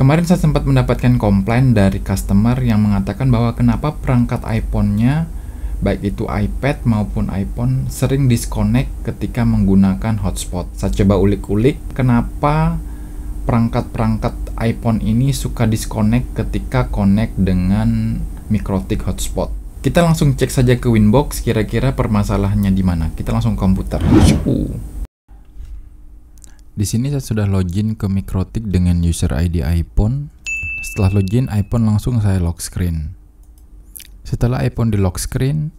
Kemarin saya sempat mendapatkan komplain dari customer yang mengatakan bahwa kenapa perangkat iPhone-nya baik itu iPad maupun iPhone sering disconnect ketika menggunakan hotspot. Saya coba ulik-ulik kenapa perangkat-perangkat iPhone ini suka disconnect ketika connect dengan mikrotik hotspot. Kita langsung cek saja ke Winbox kira-kira permasalahannya di mana. Kita langsung komputer. Uh. Di sini saya sudah login ke Mikrotik dengan user ID iPhone. Setelah login, iPhone langsung saya lock screen. Setelah iPhone di lock screen,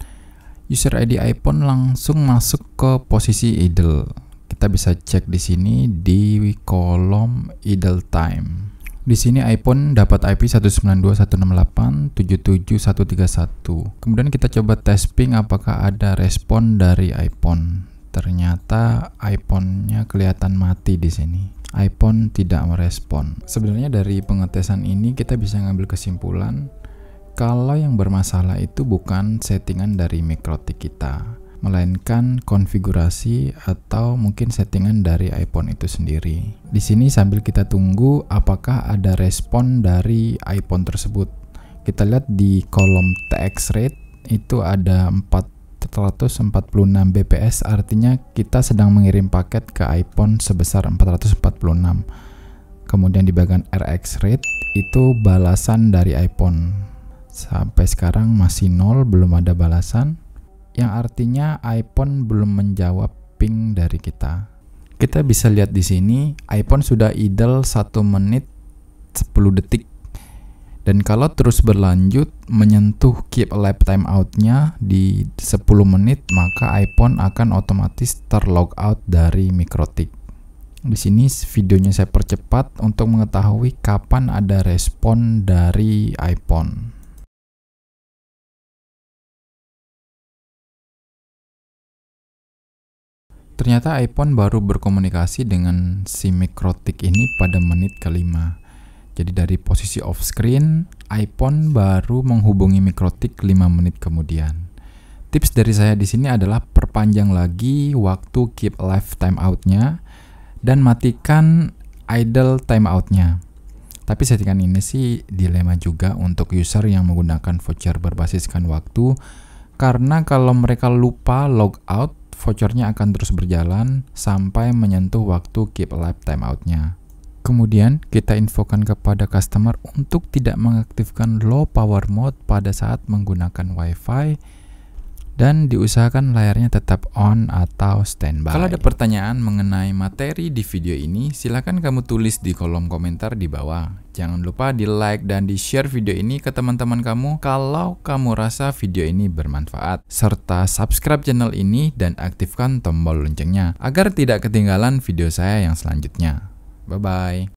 user ID iPhone langsung masuk ke posisi idle. Kita bisa cek di sini di kolom idle time. Di sini iPhone dapat IP 192.168.77.131. Kemudian kita coba tes ping apakah ada respon dari iPhone. Ternyata iPhone-nya kelihatan mati di sini iPhone tidak merespon. Sebenarnya dari pengetesan ini kita bisa ngambil kesimpulan kalau yang bermasalah itu bukan settingan dari mikrotik kita, melainkan konfigurasi atau mungkin settingan dari iPhone itu sendiri. Di sini sambil kita tunggu apakah ada respon dari iPhone tersebut. Kita lihat di kolom text rate itu ada 4 446 bps artinya kita sedang mengirim paket ke iPhone sebesar 446 kemudian di bagian RX rate itu balasan dari iPhone sampai sekarang masih nol belum ada balasan yang artinya iPhone belum menjawab ping dari kita kita bisa lihat di sini iPhone sudah idle 1 menit 10 detik dan kalau terus berlanjut menyentuh keep lifetime out-nya di 10 menit, maka iPhone akan otomatis terlog out dari mikrotik. Di sini videonya saya percepat untuk mengetahui kapan ada respon dari iPhone. Ternyata iPhone baru berkomunikasi dengan si mikrotik ini pada menit kelima. Jadi dari posisi off screen, iPhone baru menghubungi mikrotik 5 menit kemudian. Tips dari saya di sini adalah perpanjang lagi waktu keep live timeoutnya dan matikan idle timeoutnya. Tapi settingan ini sih dilema juga untuk user yang menggunakan voucher berbasiskan waktu karena kalau mereka lupa log out, vouchernya akan terus berjalan sampai menyentuh waktu keep alive timeoutnya. Kemudian, kita infokan kepada customer untuk tidak mengaktifkan low power mode pada saat menggunakan WiFi dan diusahakan layarnya tetap on atau standby. Kalau ada pertanyaan mengenai materi di video ini, silahkan kamu tulis di kolom komentar di bawah. Jangan lupa di like dan di share video ini ke teman-teman kamu kalau kamu rasa video ini bermanfaat. Serta subscribe channel ini dan aktifkan tombol loncengnya agar tidak ketinggalan video saya yang selanjutnya. Bye bye.